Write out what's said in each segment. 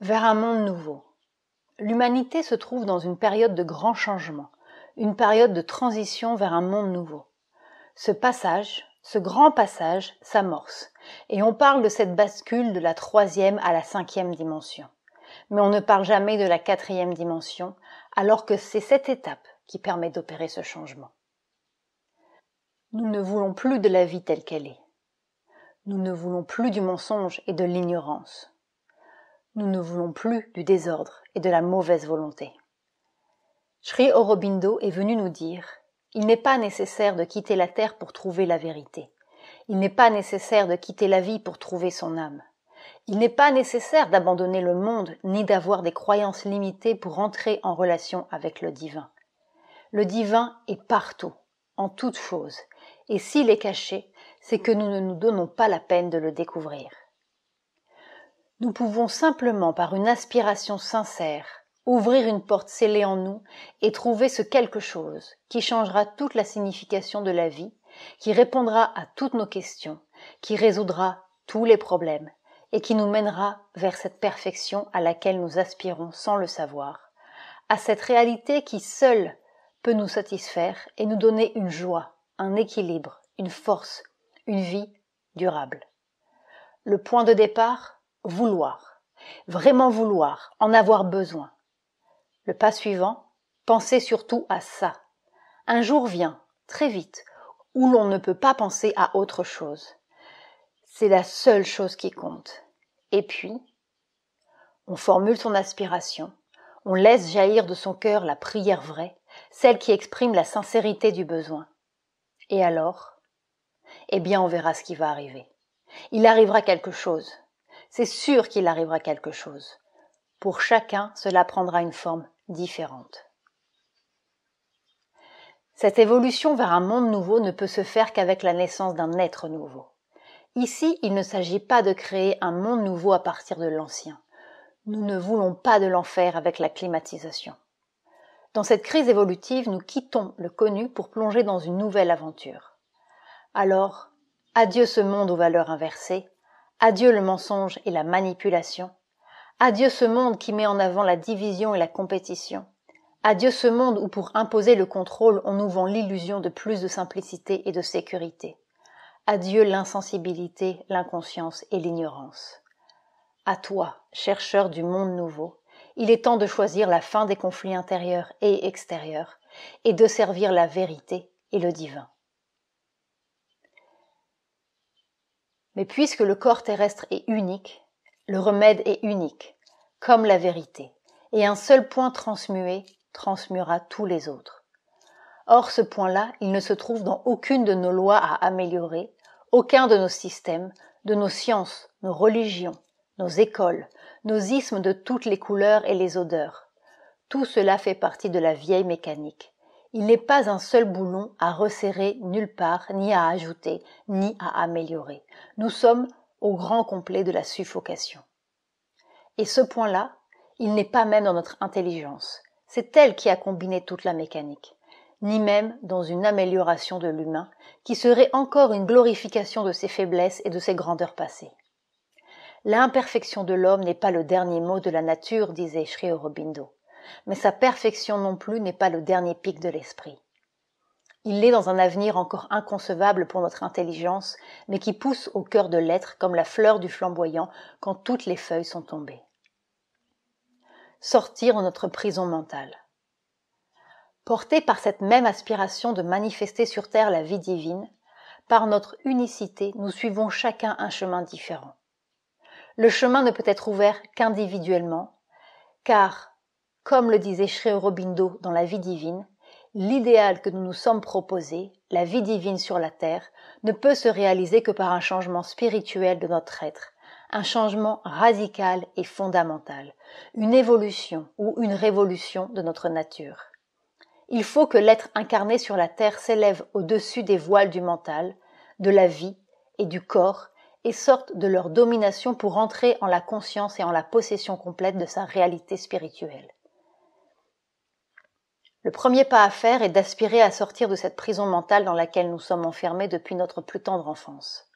Vers un monde nouveau. L'humanité se trouve dans une période de grand changement, une période de transition vers un monde nouveau. Ce passage, ce grand passage, s'amorce, et on parle de cette bascule de la troisième à la cinquième dimension. Mais on ne parle jamais de la quatrième dimension, alors que c'est cette étape qui permet d'opérer ce changement. Nous ne voulons plus de la vie telle qu'elle est. Nous ne voulons plus du mensonge et de l'ignorance nous ne voulons plus du désordre et de la mauvaise volonté. Sri Aurobindo est venu nous dire Il n'est pas nécessaire de quitter la terre pour trouver la vérité. Il n'est pas nécessaire de quitter la vie pour trouver son âme. Il n'est pas nécessaire d'abandonner le monde ni d'avoir des croyances limitées pour entrer en relation avec le divin. Le divin est partout, en toutes choses, et s'il est caché, c'est que nous ne nous donnons pas la peine de le découvrir. Nous pouvons simplement, par une aspiration sincère, ouvrir une porte scellée en nous et trouver ce quelque chose qui changera toute la signification de la vie, qui répondra à toutes nos questions, qui résoudra tous les problèmes et qui nous mènera vers cette perfection à laquelle nous aspirons sans le savoir, à cette réalité qui seule peut nous satisfaire et nous donner une joie, un équilibre, une force, une vie durable. Le point de départ, vouloir, vraiment vouloir, en avoir besoin. Le pas suivant, pensez surtout à ça. Un jour vient, très vite, où l'on ne peut pas penser à autre chose. C'est la seule chose qui compte. Et puis, on formule son aspiration, on laisse jaillir de son cœur la prière vraie, celle qui exprime la sincérité du besoin. Et alors Eh bien, on verra ce qui va arriver. Il arrivera quelque chose c'est sûr qu'il arrivera quelque chose. Pour chacun, cela prendra une forme différente. Cette évolution vers un monde nouveau ne peut se faire qu'avec la naissance d'un être nouveau. Ici, il ne s'agit pas de créer un monde nouveau à partir de l'ancien. Nous ne voulons pas de l'enfer avec la climatisation. Dans cette crise évolutive, nous quittons le connu pour plonger dans une nouvelle aventure. Alors, adieu ce monde aux valeurs inversées, Adieu le mensonge et la manipulation. Adieu ce monde qui met en avant la division et la compétition. Adieu ce monde où pour imposer le contrôle on nous vend l'illusion de plus de simplicité et de sécurité. Adieu l'insensibilité, l'inconscience et l'ignorance. À toi, chercheur du monde nouveau, il est temps de choisir la fin des conflits intérieurs et extérieurs, et de servir la vérité et le divin. Mais puisque le corps terrestre est unique, le remède est unique, comme la vérité, et un seul point transmué transmuera tous les autres. Or ce point-là, il ne se trouve dans aucune de nos lois à améliorer, aucun de nos systèmes, de nos sciences, nos religions, nos écoles, nos ismes de toutes les couleurs et les odeurs. Tout cela fait partie de la vieille mécanique, il n'est pas un seul boulon à resserrer nulle part, ni à ajouter, ni à améliorer. Nous sommes au grand complet de la suffocation. Et ce point-là, il n'est pas même dans notre intelligence. C'est elle qui a combiné toute la mécanique. Ni même dans une amélioration de l'humain, qui serait encore une glorification de ses faiblesses et de ses grandeurs passées. L'imperfection de l'homme n'est pas le dernier mot de la nature, disait Sri Aurobindo mais sa perfection non plus n'est pas le dernier pic de l'esprit. Il l'est dans un avenir encore inconcevable pour notre intelligence, mais qui pousse au cœur de l'être comme la fleur du flamboyant quand toutes les feuilles sont tombées. Sortir de notre prison mentale. Portés par cette même aspiration de manifester sur terre la vie divine, par notre unicité, nous suivons chacun un chemin différent. Le chemin ne peut être ouvert qu'individuellement, car comme le disait Sri Aurobindo dans La vie divine, l'idéal que nous nous sommes proposé, la vie divine sur la terre, ne peut se réaliser que par un changement spirituel de notre être, un changement radical et fondamental, une évolution ou une révolution de notre nature. Il faut que l'être incarné sur la terre s'élève au-dessus des voiles du mental, de la vie et du corps, et sorte de leur domination pour entrer en la conscience et en la possession complète de sa réalité spirituelle. Le premier pas à faire est d'aspirer à sortir de cette prison mentale dans laquelle nous sommes enfermés depuis notre plus tendre enfance.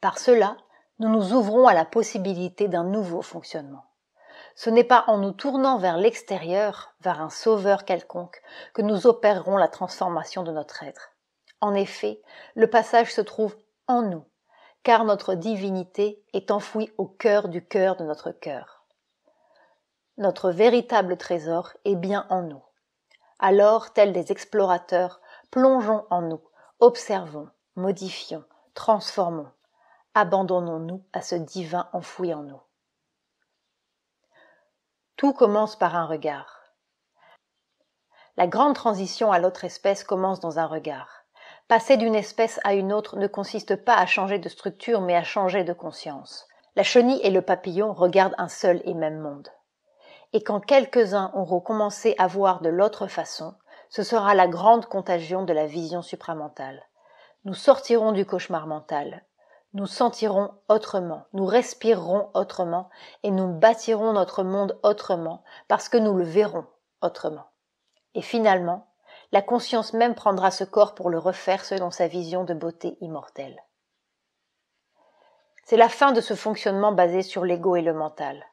Par cela, nous nous ouvrons à la possibilité d'un nouveau fonctionnement. Ce n'est pas en nous tournant vers l'extérieur, vers un sauveur quelconque, que nous opérerons la transformation de notre être. En effet, le passage se trouve en nous, car notre divinité est enfouie au cœur du cœur de notre cœur. Notre véritable trésor est bien en nous. Alors, tels des explorateurs, plongeons en nous, observons, modifions, transformons, abandonnons-nous à ce divin enfoui en nous. Tout commence par un regard. La grande transition à l'autre espèce commence dans un regard. Passer d'une espèce à une autre ne consiste pas à changer de structure mais à changer de conscience. La chenille et le papillon regardent un seul et même monde et quand quelques-uns auront commencé à voir de l'autre façon, ce sera la grande contagion de la vision supramentale. Nous sortirons du cauchemar mental, nous sentirons autrement, nous respirerons autrement et nous bâtirons notre monde autrement parce que nous le verrons autrement. Et finalement, la conscience même prendra ce corps pour le refaire selon sa vision de beauté immortelle. C'est la fin de ce fonctionnement basé sur l'ego et le mental.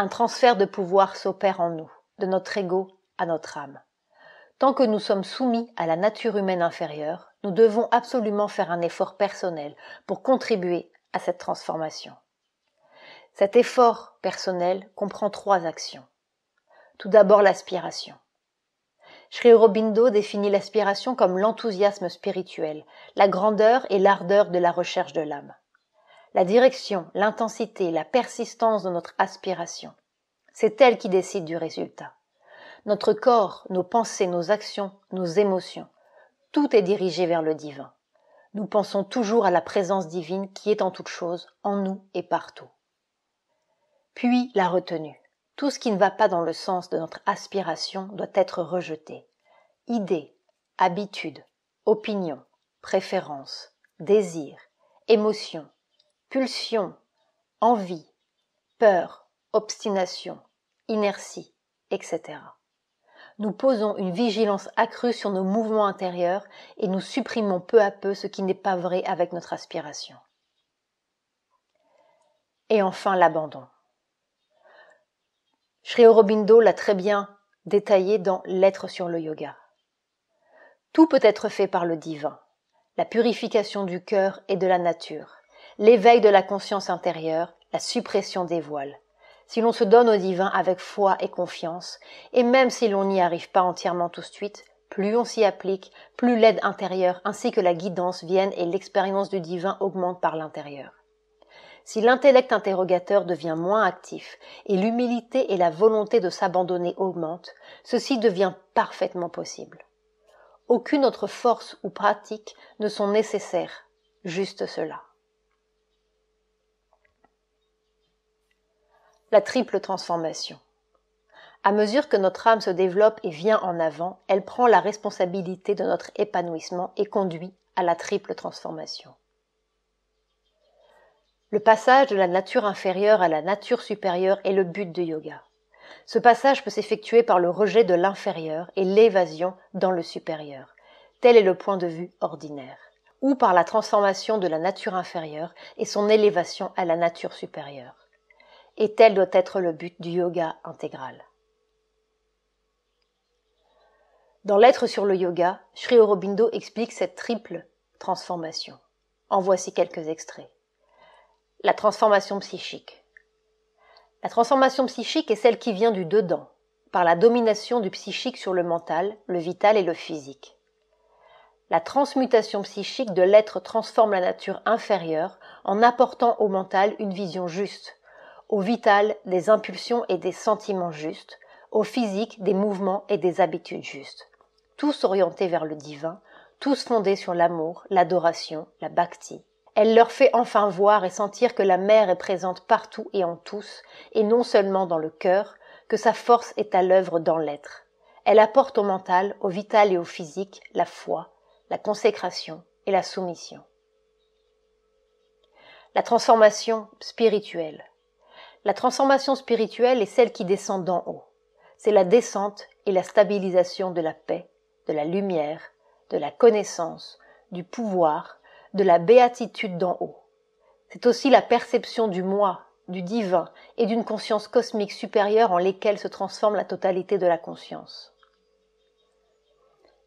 Un transfert de pouvoir s'opère en nous, de notre ego à notre âme. Tant que nous sommes soumis à la nature humaine inférieure, nous devons absolument faire un effort personnel pour contribuer à cette transformation. Cet effort personnel comprend trois actions. Tout d'abord l'aspiration. Sri Aurobindo définit l'aspiration comme l'enthousiasme spirituel, la grandeur et l'ardeur de la recherche de l'âme la direction, l'intensité, la persistance de notre aspiration. C'est elle qui décide du résultat. Notre corps, nos pensées, nos actions, nos émotions, tout est dirigé vers le divin. Nous pensons toujours à la présence divine qui est en toute chose, en nous et partout. Puis la retenue. Tout ce qui ne va pas dans le sens de notre aspiration doit être rejeté. Idées, habitudes, opinions, préférences, désirs, émotions, pulsion, envie, peur, obstination, inertie, etc. Nous posons une vigilance accrue sur nos mouvements intérieurs et nous supprimons peu à peu ce qui n'est pas vrai avec notre aspiration. Et enfin l'abandon. Sri Aurobindo l'a très bien détaillé dans L'être sur le yoga. Tout peut être fait par le divin, la purification du cœur et de la nature l'éveil de la conscience intérieure, la suppression des voiles. Si l'on se donne au divin avec foi et confiance, et même si l'on n'y arrive pas entièrement tout de suite, plus on s'y applique, plus l'aide intérieure ainsi que la guidance viennent et l'expérience du divin augmente par l'intérieur. Si l'intellect interrogateur devient moins actif et l'humilité et la volonté de s'abandonner augmentent, ceci devient parfaitement possible. Aucune autre force ou pratique ne sont nécessaires, juste cela. la triple transformation. À mesure que notre âme se développe et vient en avant, elle prend la responsabilité de notre épanouissement et conduit à la triple transformation. Le passage de la nature inférieure à la nature supérieure est le but de yoga. Ce passage peut s'effectuer par le rejet de l'inférieur et l'évasion dans le supérieur. Tel est le point de vue ordinaire. Ou par la transformation de la nature inférieure et son élévation à la nature supérieure et tel doit être le but du yoga intégral. Dans L'être sur le yoga, Sri Aurobindo explique cette triple transformation. En voici quelques extraits. La transformation psychique. La transformation psychique est celle qui vient du dedans, par la domination du psychique sur le mental, le vital et le physique. La transmutation psychique de l'être transforme la nature inférieure en apportant au mental une vision juste, au vital des impulsions et des sentiments justes, au physique des mouvements et des habitudes justes. Tous orientés vers le divin, tous fondés sur l'amour, l'adoration, la bhakti. Elle leur fait enfin voir et sentir que la mère est présente partout et en tous, et non seulement dans le cœur, que sa force est à l'œuvre dans l'être. Elle apporte au mental, au vital et au physique la foi, la consécration et la soumission. La transformation spirituelle. La transformation spirituelle est celle qui descend d'en haut. C'est la descente et la stabilisation de la paix, de la lumière, de la connaissance, du pouvoir, de la béatitude d'en haut. C'est aussi la perception du moi, du divin et d'une conscience cosmique supérieure en lesquelles se transforme la totalité de la conscience.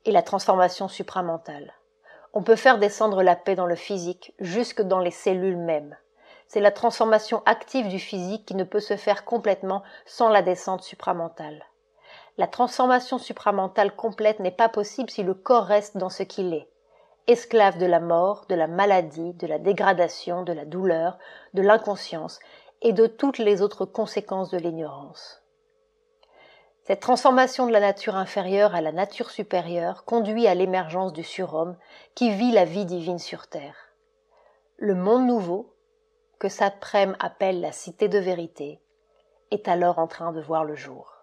Et la transformation supramentale. On peut faire descendre la paix dans le physique jusque dans les cellules mêmes c'est la transformation active du physique qui ne peut se faire complètement sans la descente supramentale. La transformation supramentale complète n'est pas possible si le corps reste dans ce qu'il est, esclave de la mort, de la maladie, de la dégradation, de la douleur, de l'inconscience et de toutes les autres conséquences de l'ignorance. Cette transformation de la nature inférieure à la nature supérieure conduit à l'émergence du surhomme qui vit la vie divine sur terre. Le monde nouveau, que sa prême appelle la cité de vérité, est alors en train de voir le jour.